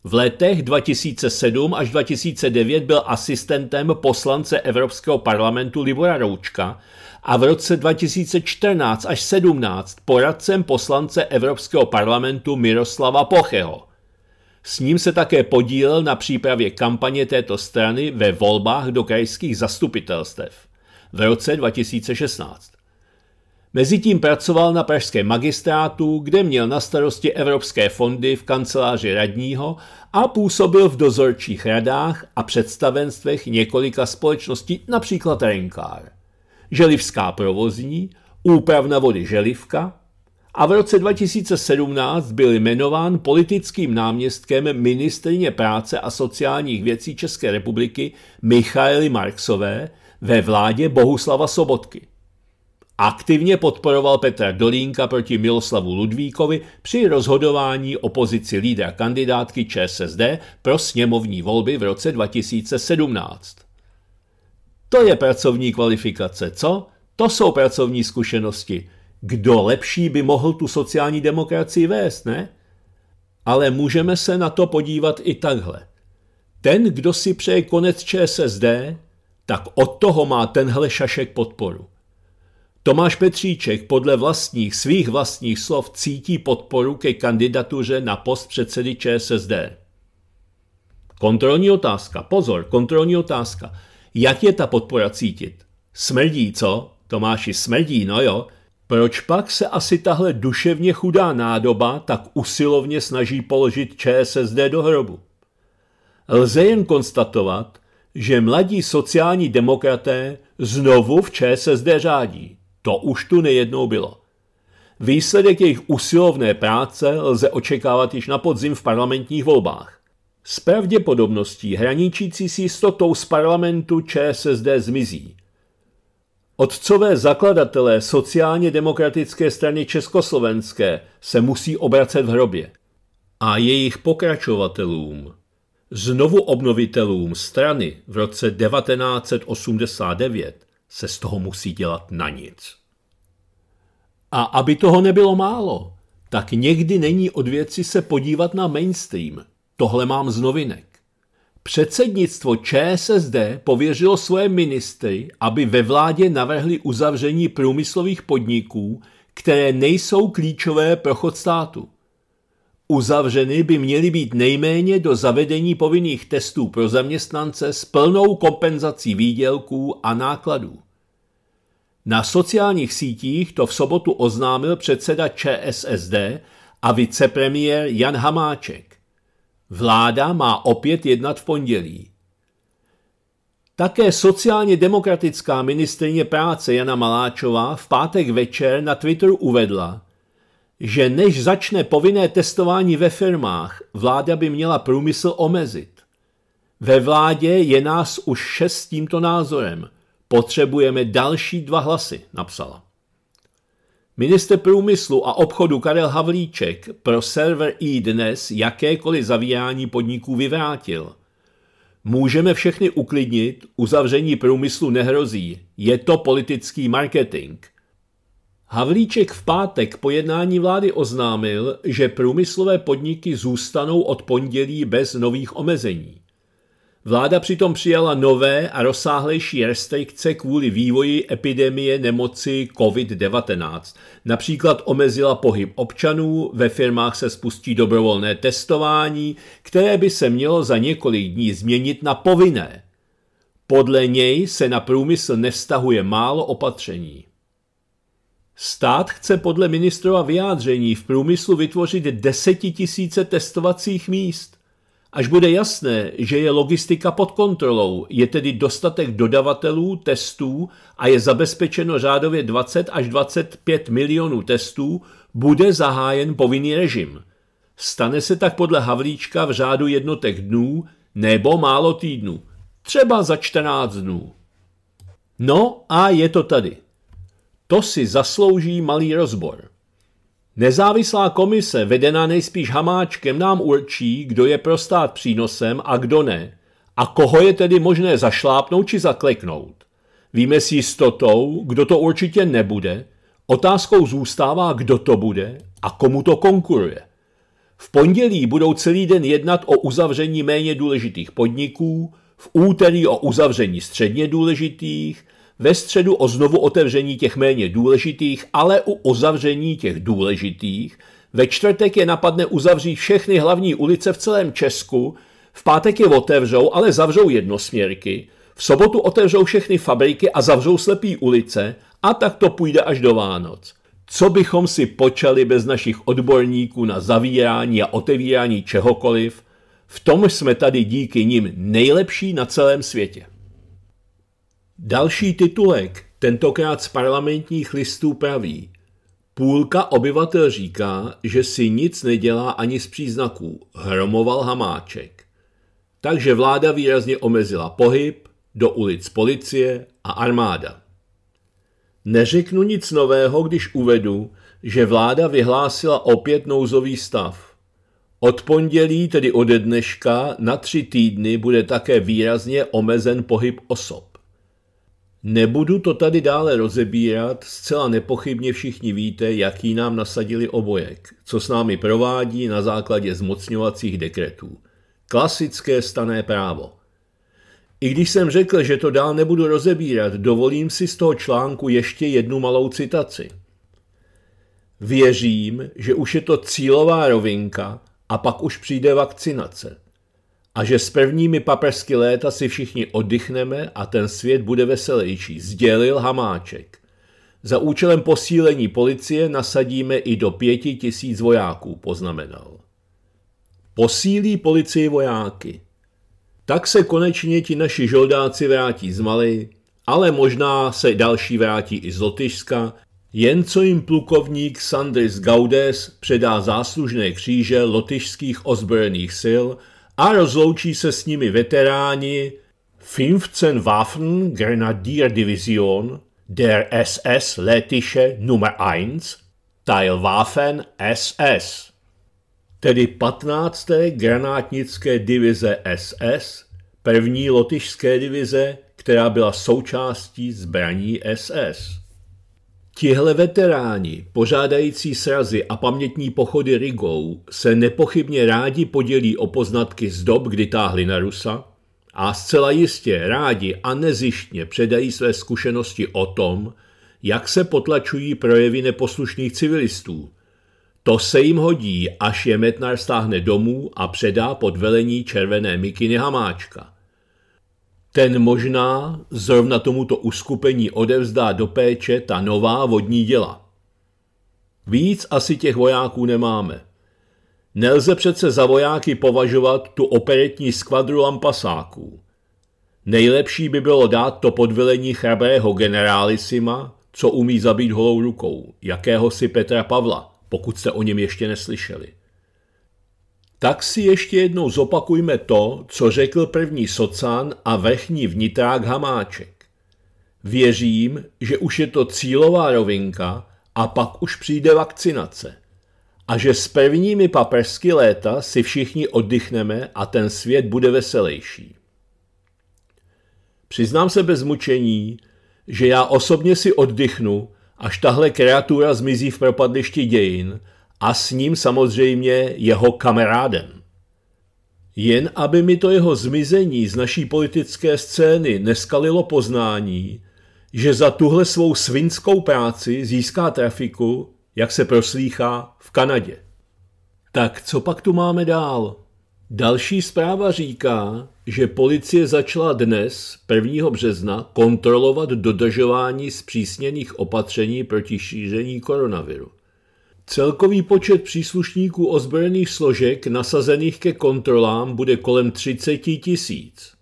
V letech 2007 až 2009 byl asistentem poslance Evropského parlamentu Libora Roučka a v roce 2014 až 17 poradcem poslance Evropského parlamentu Miroslava Pocheho. S ním se také podílel na přípravě kampaně této strany ve volbách do krajských zastupitelstev v roce 2016. Mezitím pracoval na pražském magistrátu, kde měl na starosti evropské fondy v kanceláři radního a působil v dozorčích radách a představenstvech několika společností, například Renkár. Želivská provozní, úpravna vody Želivka, a v roce 2017 byl jmenován politickým náměstkem ministrině práce a sociálních věcí České republiky Michaely Marksové ve vládě Bohuslava Sobotky. Aktivně podporoval Petra Dolínka proti Miloslavu Ludvíkovi při rozhodování o pozici lídra kandidátky ČSSD pro sněmovní volby v roce 2017. To je pracovní kvalifikace, co? To jsou pracovní zkušenosti – kdo lepší by mohl tu sociální demokracii vést, ne? Ale můžeme se na to podívat i takhle. Ten, kdo si přeje konec ČSSD, tak od toho má tenhle šašek podporu. Tomáš Petříček podle vlastních, svých vlastních slov cítí podporu ke kandidatuře na post předsedy ČSSD. Kontrolní otázka, pozor, kontrolní otázka. Jak je ta podpora cítit? Smrdí, co? Tomáši, smrdí, no jo. Proč pak se asi tahle duševně chudá nádoba tak usilovně snaží položit ČSSD do hrobu? Lze jen konstatovat, že mladí sociální demokraté znovu v ČSSD řádí. To už tu nejednou bylo. Výsledek jejich usilovné práce lze očekávat již na podzim v parlamentních volbách. S pravděpodobností hraničící s jistotou z parlamentu ČSSD zmizí. Otcové zakladatelé sociálně demokratické strany Československé se musí obracet v hrobě. A jejich pokračovatelům, znovu obnovitelům strany v roce 1989, se z toho musí dělat na nic. A aby toho nebylo málo, tak někdy není od věci se podívat na mainstream. Tohle mám z novinek. Předsednictvo ČSSD pověřilo své ministry, aby ve vládě navrhli uzavření průmyslových podniků, které nejsou klíčové pro chod státu. Uzavřeny by měly být nejméně do zavedení povinných testů pro zaměstnance s plnou kompenzací výdělků a nákladů. Na sociálních sítích to v sobotu oznámil předseda ČSSD a vicepremiér Jan Hamáček. Vláda má opět jednat v pondělí. Také sociálně demokratická ministrině práce Jana Maláčová v pátek večer na Twitteru uvedla, že než začne povinné testování ve firmách, vláda by měla průmysl omezit. Ve vládě je nás už šest s tímto názorem. Potřebujeme další dva hlasy, napsala. Minister průmyslu a obchodu Karel Havlíček pro server i dnes jakékoliv zavíjání podniků vyvrátil. Můžeme všechny uklidnit, uzavření průmyslu nehrozí, je to politický marketing. Havlíček v pátek po jednání vlády oznámil, že průmyslové podniky zůstanou od pondělí bez nových omezení. Vláda přitom přijala nové a rozsáhlejší restrikce kvůli vývoji epidemie nemoci COVID-19. Například omezila pohyb občanů, ve firmách se spustí dobrovolné testování, které by se mělo za několik dní změnit na povinné. Podle něj se na průmysl nevztahuje málo opatření. Stát chce podle ministrova vyjádření v průmyslu vytvořit desetitisíce testovacích míst. Až bude jasné, že je logistika pod kontrolou, je tedy dostatek dodavatelů, testů a je zabezpečeno řádově 20 až 25 milionů testů, bude zahájen povinný režim. Stane se tak podle Havlíčka v řádu jednotek dnů nebo málo týdnů, třeba za 14 dnů. No a je to tady. To si zaslouží malý rozbor. Nezávislá komise, vedená nejspíš Hamáčkem, nám určí, kdo je pro stát přínosem a kdo ne, a koho je tedy možné zašlápnout či zakleknout. Víme s jistotou, kdo to určitě nebude, otázkou zůstává, kdo to bude a komu to konkuruje. V pondělí budou celý den jednat o uzavření méně důležitých podniků, v úterý o uzavření středně důležitých, ve středu o znovu otevření těch méně důležitých, ale u ozavření těch důležitých, ve čtvrtek je napadne uzavřít všechny hlavní ulice v celém Česku, v pátek je otevřou, ale zavřou jednosměrky, v sobotu otevřou všechny fabriky a zavřou slepý ulice a tak to půjde až do Vánoc. Co bychom si počali bez našich odborníků na zavírání a otevírání čehokoliv, v tom jsme tady díky nim nejlepší na celém světě. Další titulek, tentokrát z parlamentních listů praví. Půlka obyvatel říká, že si nic nedělá ani z příznaků, hromoval Hamáček. Takže vláda výrazně omezila pohyb, do ulic policie a armáda. Neřeknu nic nového, když uvedu, že vláda vyhlásila opět nouzový stav. Od pondělí, tedy ode dneška, na tři týdny bude také výrazně omezen pohyb osob. Nebudu to tady dále rozebírat, zcela nepochybně všichni víte, jaký nám nasadili obojek, co s námi provádí na základě zmocňovacích dekretů. Klasické stané právo. I když jsem řekl, že to dál nebudu rozebírat, dovolím si z toho článku ještě jednu malou citaci. Věřím, že už je to cílová rovinka a pak už přijde vakcinace a že s prvními paprsky léta si všichni oddychneme a ten svět bude veselější, sdělil Hamáček. Za účelem posílení policie nasadíme i do pěti tisíc vojáků, poznamenal. Posílí policii vojáky. Tak se konečně ti naši žoldáci vrátí z Mali, ale možná se další vrátí i z Lotyšska, jen co jim plukovník Sandris Gaudes předá záslužné kříže lotyšských ozbrojených sil – a rozloučí se s nimi veteráni 15 Division der SS Letische Nummer 1 Waffen SS, tedy 15. granátnické divize SS, první lotyšské divize, která byla součástí zbraní SS. Tihle veteráni, pořádající srazy a pamětní pochody Rigou, se nepochybně rádi podělí o poznatky z dob, kdy táhli na Rusa a zcela jistě rádi a nezištně předají své zkušenosti o tom, jak se potlačují projevy neposlušných civilistů. To se jim hodí, až je Metnar stáhne domů a předá pod velení červené mikiny Hamáčka – ten možná zrovna tomuto uskupení odevzdá do péče ta nová vodní děla. Víc asi těch vojáků nemáme. Nelze přece za vojáky považovat tu operetní skvadru lampasáků. Nejlepší by bylo dát to podvelení chrabrého generálisima, co umí zabít holou rukou, jakéhosi Petra Pavla, pokud se o něm ještě neslyšeli. Tak si ještě jednou zopakujme to, co řekl první socan a vrchní vnitrák Hamáček. Věřím, že už je to cílová rovinka a pak už přijde vakcinace. A že s prvními paprsky léta si všichni oddychneme a ten svět bude veselější. Přiznám se bez mučení, že já osobně si oddychnu, až tahle kreatura zmizí v propadlišti dějin a s ním samozřejmě jeho kamarádem. Jen aby mi to jeho zmizení z naší politické scény neskalilo poznání, že za tuhle svou svinskou práci získá trafiku, jak se proslýchá, v Kanadě. Tak co pak tu máme dál? Další zpráva říká, že policie začala dnes, 1. března, kontrolovat dodržování zpřísněných opatření proti šíření koronaviru. Celkový počet příslušníků ozbrojených složek nasazených ke kontrolám bude kolem 30 tisíc.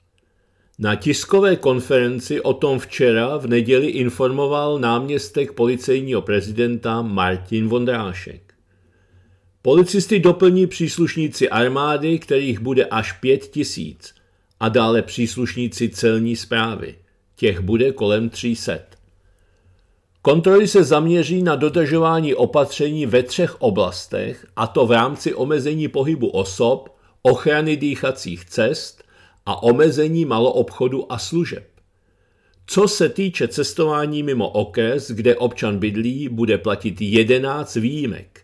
Na tiskové konferenci o tom včera v neděli informoval náměstek policejního prezidenta Martin Vondrášek. Policisty doplní příslušníci armády, kterých bude až 5 tisíc, a dále příslušníci celní zprávy. Těch bude kolem 300. Kontroly se zaměří na dodržování opatření ve třech oblastech, a to v rámci omezení pohybu osob, ochrany dýchacích cest a omezení maloobchodu a služeb. Co se týče cestování mimo okres, kde občan bydlí, bude platit 11 výjimek.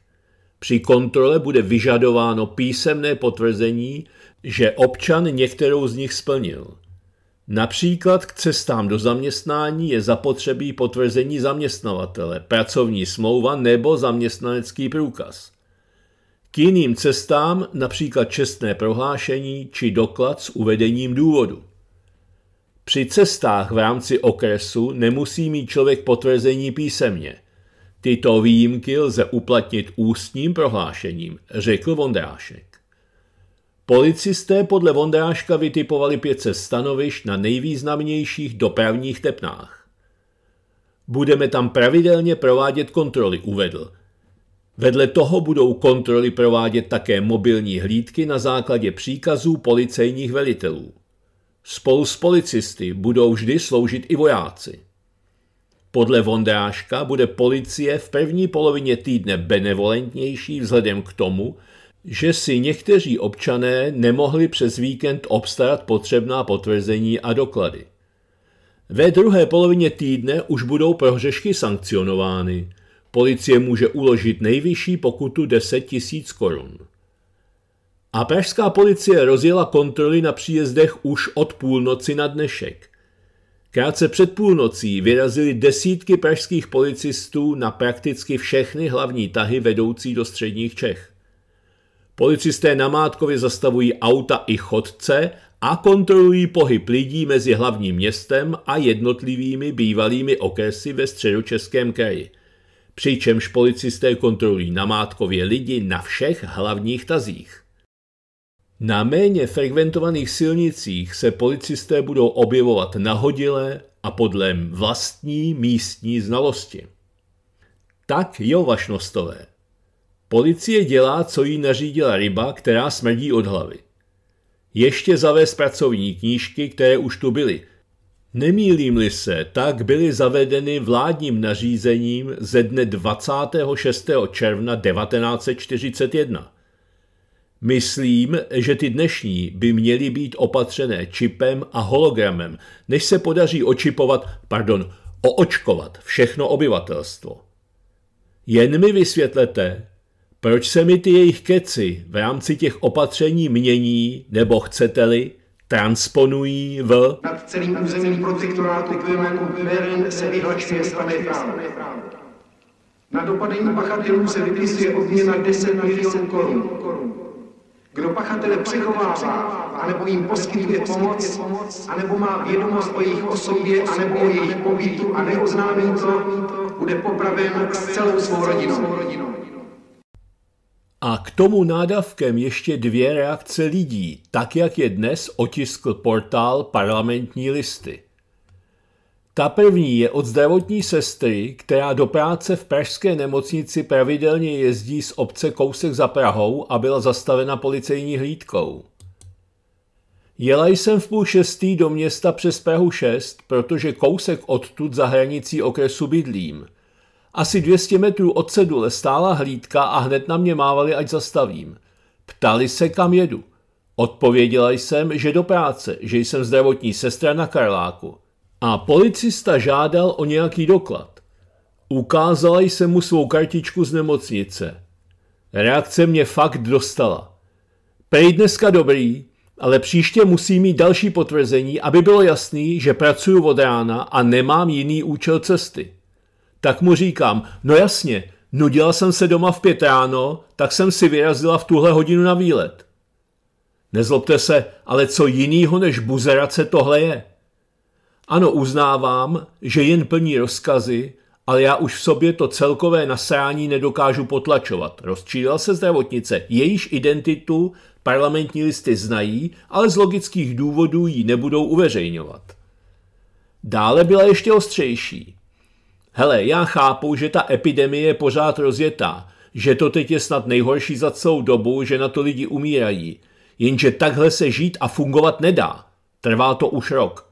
Při kontrole bude vyžadováno písemné potvrzení, že občan některou z nich splnil – Například k cestám do zaměstnání je zapotřebí potvrzení zaměstnavatele, pracovní smlouva nebo zaměstnanecký průkaz. K jiným cestám například čestné prohlášení či doklad s uvedením důvodu. Při cestách v rámci okresu nemusí mít člověk potvrzení písemně. Tyto výjimky lze uplatnit ústním prohlášením, řekl Vondrášek. Policisté podle Vondráška vytipovali 500 stanovišť na nejvýznamnějších dopravních tepnách. Budeme tam pravidelně provádět kontroly, uvedl. Vedle toho budou kontroly provádět také mobilní hlídky na základě příkazů policejních velitelů. Spolu s policisty budou vždy sloužit i vojáci. Podle Vondráška bude policie v první polovině týdne benevolentnější vzhledem k tomu, že si někteří občané nemohli přes víkend obstarat potřebná potvrzení a doklady. Ve druhé polovině týdne už budou prohřešky sankcionovány. Policie může uložit nejvyšší pokutu 10 000 korun. A pražská policie rozjela kontroly na příjezdech už od půlnoci na dnešek. Krátce před půlnocí vyrazili desítky pražských policistů na prakticky všechny hlavní tahy vedoucí do středních Čech. Policisté namátkově zastavují auta i chodce a kontrolují pohyb lidí mezi hlavním městem a jednotlivými bývalými okresy ve středočeském kraji. Přičemž policisté kontrolují namátkově lidi na všech hlavních tazích. Na méně frekventovaných silnicích se policisté budou objevovat nahodile a podle vlastní místní znalosti. Tak jo, vašnostové, Policie dělá, co jí nařídila ryba, která smrdí od hlavy. Ještě zavést pracovní knížky, které už tu byly. Nemýlím-li se, tak byly zavedeny vládním nařízením ze dne 26. června 1941. Myslím, že ty dnešní by měly být opatřené čipem a hologramem, než se podaří očipovat, pardon, oočkovat všechno obyvatelstvo. Jen mi vysvětlete, proč se mi ty jejich keci v rámci těch opatření mění, nebo chcete-li, transponují v... Nad celým územím protektorátu Kvimenku Kverin se vyhlašuje stavé právo. Na dopadení pachatelů se vypisuje odměna 10 milionů korun. Kdo pachatele přechovává, anebo jim poskytuje pomoc, anebo má vědomost o jejich osobě, anebo o jejich pobytu a neoznámí to, bude popraven s celou svou rodinou. A k tomu nádavkem ještě dvě reakce lidí, tak jak je dnes otiskl portál parlamentní listy. Ta první je od zdravotní sestry, která do práce v pražské nemocnici pravidelně jezdí z obce kousek za Prahou a byla zastavena policejní hlídkou. Jela jsem v půl šestý do města přes Prahu 6, protože kousek odtud za hranicí okresu bydlím – asi 200 metrů od cedule stála hlídka a hned na mě mávali, ať zastavím. Ptali se, kam jedu. Odpověděla jsem, že do práce, že jsem zdravotní sestra na Karláku. A policista žádal o nějaký doklad. Ukázala jsem mu svou kartičku z nemocnice. Reakce mě fakt dostala. Prej dneska dobrý, ale příště musí mít další potvrzení, aby bylo jasný, že pracuju od rána a nemám jiný účel cesty tak mu říkám, no jasně, nudila no jsem se doma v pět ráno, tak jsem si vyrazila v tuhle hodinu na výlet. Nezlobte se, ale co jinýho než buzerace tohle je? Ano, uznávám, že jen plní rozkazy, ale já už v sobě to celkové nasrání nedokážu potlačovat. Rozčílila se zdravotnice, jejíž identitu parlamentní listy znají, ale z logických důvodů ji nebudou uveřejňovat. Dále byla ještě ostřejší. Hele, já chápu, že ta epidemie je pořád rozjetá, že to teď je snad nejhorší za celou dobu, že na to lidi umírají. Jenže takhle se žít a fungovat nedá. Trvá to už rok.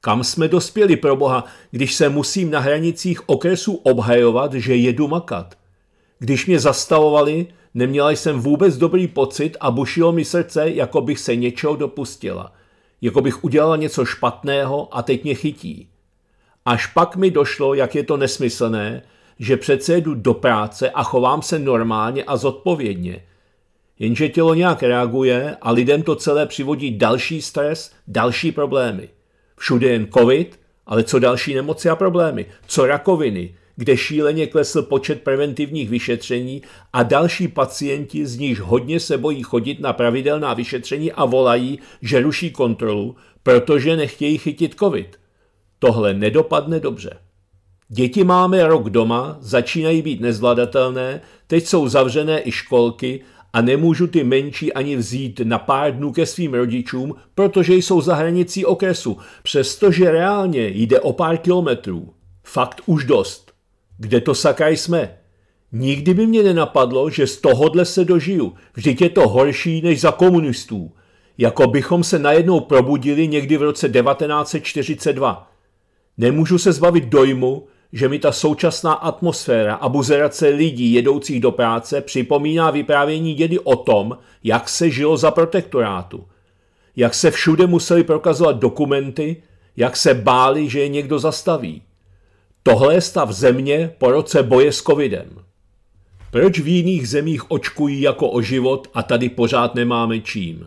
Kam jsme dospěli pro boha, když se musím na hranicích okresů obhajovat, že jedu makat? Když mě zastavovali, neměla jsem vůbec dobrý pocit a bušilo mi srdce, jako bych se něčeho dopustila. Jako bych udělala něco špatného a teď mě chytí. Až pak mi došlo, jak je to nesmyslné, že přece jdu do práce a chovám se normálně a zodpovědně. Jenže tělo nějak reaguje a lidem to celé přivodí další stres, další problémy. Všude jen covid, ale co další nemoci a problémy? Co rakoviny, kde šíleně klesl počet preventivních vyšetření a další pacienti, z níž hodně se bojí chodit na pravidelná vyšetření a volají, že ruší kontrolu, protože nechtějí chytit covid. Tohle nedopadne dobře. Děti máme rok doma, začínají být nezvladatelné, teď jsou zavřené i školky a nemůžu ty menší ani vzít na pár dnů ke svým rodičům, protože jsou za hranicí okresu, přestože reálně jde o pár kilometrů. Fakt už dost. Kde to sakaj jsme? Nikdy by mě nenapadlo, že z tohodle se dožiju. Vždyť je to horší než za komunistů. Jako bychom se najednou probudili někdy v roce 1942. Nemůžu se zbavit dojmu, že mi ta současná atmosféra a buzerace lidí jedoucích do práce připomíná vyprávění dědy o tom, jak se žilo za protektorátu. Jak se všude museli prokazovat dokumenty, jak se báli, že je někdo zastaví. Tohle je stav země po roce boje s covidem. Proč v jiných zemích očkují jako o život a tady pořád nemáme čím?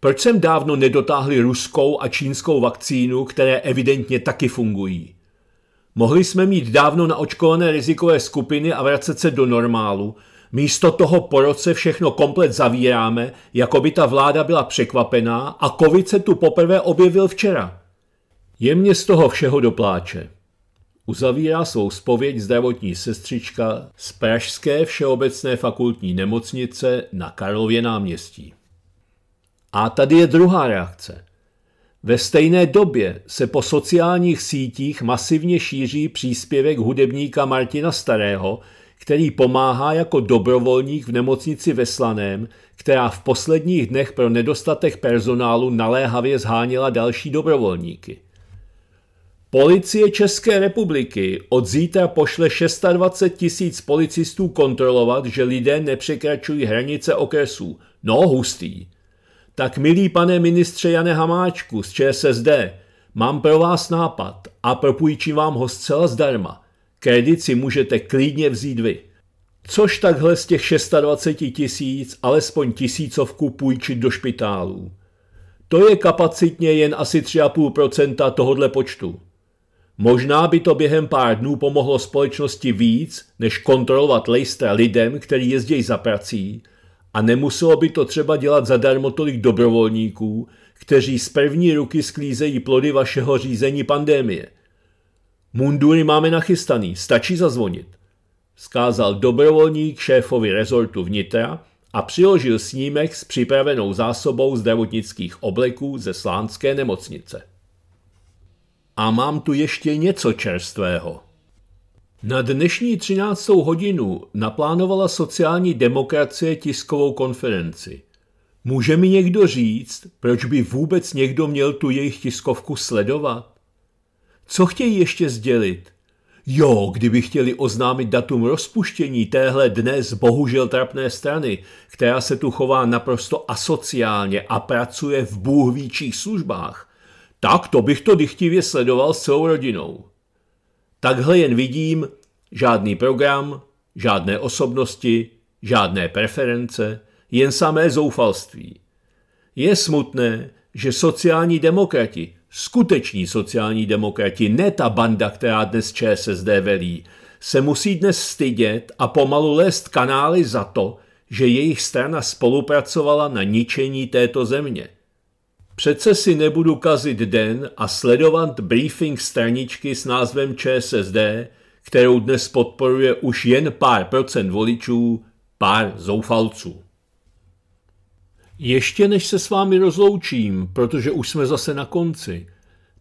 Proč jsem dávno nedotáhli ruskou a čínskou vakcínu, které evidentně taky fungují? Mohli jsme mít dávno naočkované rizikové skupiny a vracet se do normálu. Místo toho po roce všechno komplet zavíráme, jako by ta vláda byla překvapená a covid se tu poprvé objevil včera. Je mě z toho všeho dopláče. Uzavírá svou spověď zdravotní sestřička z Pražské všeobecné fakultní nemocnice na Karlově náměstí. A tady je druhá reakce. Ve stejné době se po sociálních sítích masivně šíří příspěvek hudebníka Martina Starého, který pomáhá jako dobrovolník v nemocnici ve Slaném, která v posledních dnech pro nedostatek personálu naléhavě zháněla další dobrovolníky. Policie České republiky od zítra pošle 26 tisíc policistů kontrolovat, že lidé nepřekračují hranice okresů. No hustý. Tak milý pane ministře Jane Hamáčku z ČSSD, mám pro vás nápad a propůjčím vám ho zcela zdarma. Kredit si můžete klidně vzít vy. Což takhle z těch 26 tisíc alespoň tisícovku půjčit do špitálů. To je kapacitně jen asi 3,5% tohodle počtu. Možná by to během pár dnů pomohlo společnosti víc, než kontrolovat lejstra lidem, který jezdí za prací, a nemuselo by to třeba dělat zadarmo tolik dobrovolníků, kteří z první ruky sklízejí plody vašeho řízení pandémie. Mundury máme nachystaný, stačí zazvonit. Skázal dobrovolník šéfovi rezortu vnitra a přiložil snímek s připravenou zásobou zdravotnických obleků ze slánské nemocnice. A mám tu ještě něco čerstvého. Na dnešní 13. hodinu naplánovala sociální demokracie tiskovou konferenci. Může mi někdo říct, proč by vůbec někdo měl tu jejich tiskovku sledovat? Co chtějí ještě sdělit? Jo, kdyby chtěli oznámit datum rozpuštění téhle dnes bohužel trapné strany, která se tu chová naprosto asociálně a pracuje v bůhvíčích službách, tak to bych to dychtivě sledoval s celou rodinou. Takhle jen vidím žádný program, žádné osobnosti, žádné preference, jen samé zoufalství. Je smutné, že sociální demokrati, skuteční sociální demokrati, ne ta banda, která dnes ČSSD velí, se musí dnes stydět a pomalu lést kanály za to, že jejich strana spolupracovala na ničení této země. Přece si nebudu kazit den a sledovat briefing straničky s názvem ČSSD, kterou dnes podporuje už jen pár procent voličů, pár zoufalců. Ještě než se s vámi rozloučím, protože už jsme zase na konci,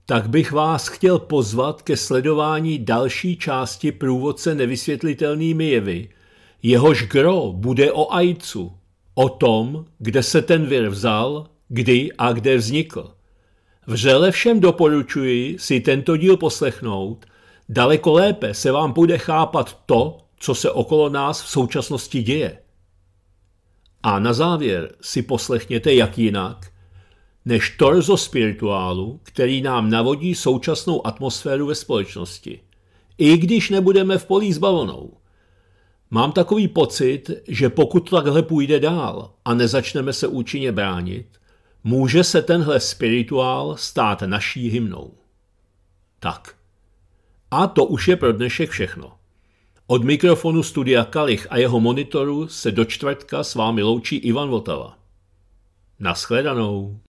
tak bych vás chtěl pozvat ke sledování další části průvodce nevysvětlitelnými jevy, jehož gro bude o ajcu, o tom, kde se ten vir vzal, kdy a kde vznikl. Vřele všem doporučuji si tento díl poslechnout, daleko lépe se vám bude chápat to, co se okolo nás v současnosti děje. A na závěr si poslechněte jak jinak, než torzo spirituálu, který nám navodí současnou atmosféru ve společnosti. I když nebudeme v polí s balonou. Mám takový pocit, že pokud takhle půjde dál a nezačneme se účinně bránit – může se tenhle spirituál stát naší hymnou. Tak. A to už je pro dnešek všechno. Od mikrofonu studia Kalich a jeho monitoru se do čtvrtka s vámi loučí Ivan Votava. Naschledanou.